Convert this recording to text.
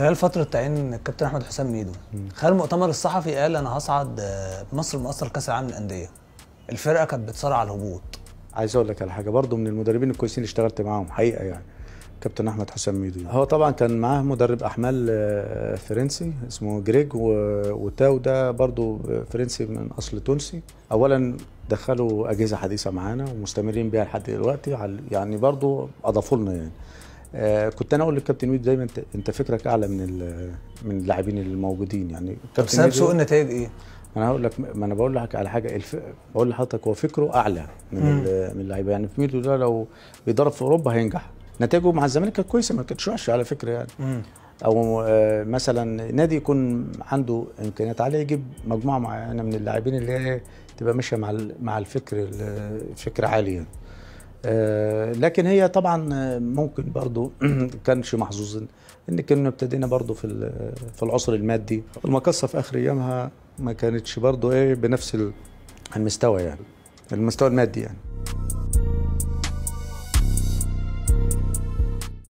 خلال فترة تعيين الكابتن أحمد حسام ميدو خلال المؤتمر الصحفي قال أنا هصعد آه، مصر مؤثر كأس العالم للأندية الفرقة كانت بتصارع على الهبوط عايز أقول لك على حاجة برضه من المدربين الكويسين اللي اشتغلت معاهم حقيقة يعني كابتن أحمد حسام ميدو يعني. هو طبعا كان معاه مدرب أحمال آه، فرنسي اسمه جريج وتاو ده برضه آه، فرنسي من أصل تونسي أولا دخلوا أجهزة حديثة معانا ومستمرين بيها لحد دلوقتي يعني برضه أضافوا لنا يعني آه كنت انا اقول للكابتن ميدو دايما انت فكرك اعلى من من اللاعبين الموجودين يعني طب سبب سوء النتائج ايه؟ انا هقول لك ما انا بقول لك على حاجه الف... بقول لحضرتك هو فكره اعلى من من اللعيبه يعني في ميدو ده لو بيدرب في اوروبا هينجح نتائجه مع الزمالك كانت كويسه ما كانتش وحشه على فكره يعني مم. او آه، مثلا نادي يكون عنده امكانيات عاليه يجيب مجموعه معينه من اللاعبين اللي هي تبقى ماشيه مع مع الفكر الفكر عالي يعني. آه، لكن هي طبعا ممكن برضو كانش محظوظ ان كنا ابتدينا برضو في في العصر المادي المقصه في اخر ايامها ما كانتش برضو ايه بنفس المستوى يعني المستوى المادي يعني